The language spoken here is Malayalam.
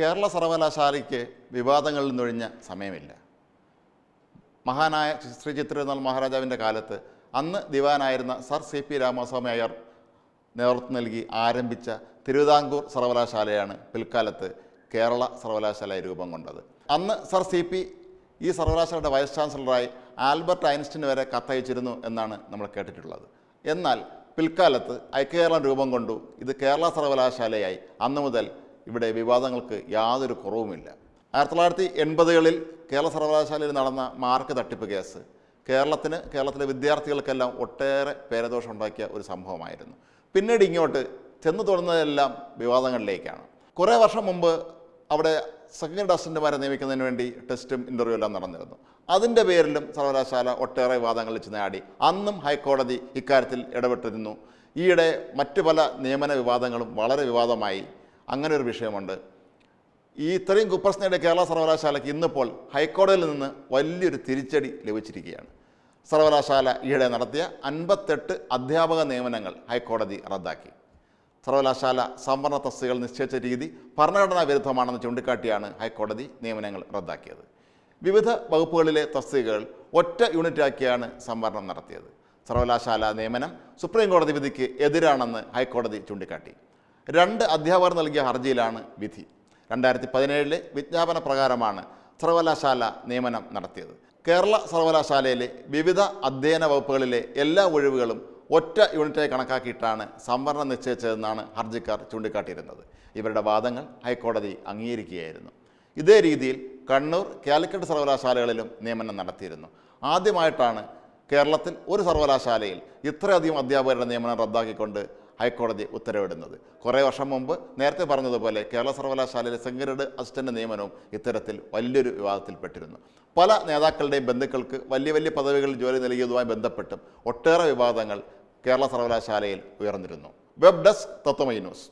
കേരള സർവകലാശാലയ്ക്ക് വിവാദങ്ങളിൽ നിന്നൊഴിഞ്ഞ സമയമില്ല മഹാനായ ശ്രീ ചിത്രനാൽ മഹാരാജാവിൻ്റെ കാലത്ത് അന്ന് ദിവാനായിരുന്ന sir C P Ramaswami Iyer നേതൃത്വം നൽകി ആരംഭിച്ച തിരുവിതാംകൂർ സർവകലാശാലയാണ് പിൽക്കാലത്ത് കേരള സർവകലാശാലയായി രൂപം കൊണ്ടത് അന്ന് സർ സി പി ഈ സർവകലാശാലയുടെ വൈസ് ചാൻസലറായി ആൽബർട്ട് ഐൻസ്റ്റീൻ വരെ കത്തയച്ചിരുന്നു എന്നാണ് നമ്മൾ കേട്ടിട്ടുള്ളത് എന്നാൽ പിൽക്കാലത്ത് ഐക്യകേരളം രൂപം കൊണ്ടു ഇത് കേരള സർവകലാശാലയായി അന്നു മുതൽ ഇവിടെ വിവാദങ്ങൾക്ക് യാതൊരു കുറവുമില്ല ആയിരത്തി തൊള്ളായിരത്തി എൺപതുകളിൽ കേരള സർവകലാശാലയിൽ നടന്ന മാർക്ക് തട്ടിപ്പ് കേസ് കേരളത്തിന് കേരളത്തിലെ വിദ്യാർത്ഥികൾക്കെല്ലാം ഒട്ടേറെ പേരദോഷം ഉണ്ടാക്കിയ ഒരു സംഭവമായിരുന്നു പിന്നീട് ഇങ്ങോട്ട് ചെന്നു തുടർന്നതെല്ലാം വിവാദങ്ങളിലേക്കാണ് കുറേ വർഷം മുമ്പ് അവിടെ സെക്കൻഡ് അസിസ്റ്റൻ്റുമാരെ നിയമിക്കുന്നതിന് വേണ്ടി ടെസ്റ്റും ഇൻ്റർവ്യൂ എല്ലാം നടന്നിരുന്നു അതിൻ്റെ പേരിലും സർവകലാശാല ഒട്ടേറെ വിവാദങ്ങളിൽ വെച്ച് നേടി അന്നും ഹൈക്കോടതി ഇക്കാര്യത്തിൽ ഇടപെട്ടിരുന്നു ഈയിടെ മറ്റു പല നിയമന വിവാദങ്ങളും വളരെ വിവാദമായി അങ്ങനെ ഒരു വിഷയമുണ്ട് ഈ ഇത്രയും കുപ്രസ് കേരള സർവകലാശാലയ്ക്ക് ഇന്നിപ്പോൾ ഹൈക്കോടതിയിൽ നിന്ന് വലിയൊരു തിരിച്ചടി ലഭിച്ചിരിക്കുകയാണ് സർവകലാശാല ഈയിടെ നടത്തിയ അൻപത്തെട്ട് അധ്യാപക നിയമനങ്ങൾ ഹൈക്കോടതി റദ്ദാക്കി സർവകലാശാല സംവരണ തസ്തികൾ നിശ്ചയിച്ച രീതി ഭരണഘടനാ വിരുദ്ധമാണെന്ന് ചൂണ്ടിക്കാട്ടിയാണ് ഹൈക്കോടതി നിയമനങ്ങൾ റദ്ദാക്കിയത് വിവിധ വകുപ്പുകളിലെ തസ്തികകൾ ഒറ്റ യൂണിറ്റാക്കിയാണ് സംവരണം നടത്തിയത് സർവകലാശാല നിയമനം സുപ്രീം കോടതി വിധിക്ക് എതിരാണെന്ന് ഹൈക്കോടതി ചൂണ്ടിക്കാട്ടി രണ്ട് അധ്യാപകർ നൽകിയ ഹർജിയിലാണ് വിധി രണ്ടായിരത്തി പതിനേഴിലെ വിജ്ഞാപന പ്രകാരമാണ് സർവകലാശാല നിയമനം നടത്തിയത് കേരള സർവകലാശാലയിലെ വിവിധ അധ്യയന വകുപ്പുകളിലെ എല്ലാ ഒഴിവുകളും ഒറ്റ യൂണിറ്റായി കണക്കാക്കിയിട്ടാണ് സംവരണം നിശ്ചയിച്ചതെന്നാണ് ഹർജിക്കാർ ചൂണ്ടിക്കാട്ടിയിരുന്നത് ഇവരുടെ വാദങ്ങൾ ഹൈക്കോടതി അംഗീകരിക്കുകയായിരുന്നു ഇതേ രീതിയിൽ കണ്ണൂർ കാലിക്കറ്റ് സർവകലാശാലകളിലും നിയമനം നടത്തിയിരുന്നു ആദ്യമായിട്ടാണ് കേരളത്തിൽ ഒരു സർവകലാശാലയിൽ ഇത്രയധികം അധ്യാപകരുടെ നിയമനം റദ്ദാക്കിക്കൊണ്ട് ഹൈക്കോടതി ഉത്തരവിടുന്നത് കുറേ വർഷം മുമ്പ് നേരത്തെ പറഞ്ഞതുപോലെ കേരള സർവകലാശാലയിലെ സെങ്കരുടെ അസിസ്റ്റന്റ് നിയമനവും ഇത്തരത്തിൽ വലിയൊരു വിവാദത്തിൽപ്പെട്ടിരുന്നു പല നേതാക്കളുടെയും ബന്ധുക്കൾക്ക് വലിയ വലിയ പദവികളിൽ ജോലി നൽകിയതുമായി ബന്ധപ്പെട്ടും ഒട്ടേറെ വിവാദങ്ങൾ കേരള സർവകലാശാലയിൽ ഉയർന്നിരുന്നു വെബ് ഡെസ്ക് തത്വമൈ ന്യൂസ്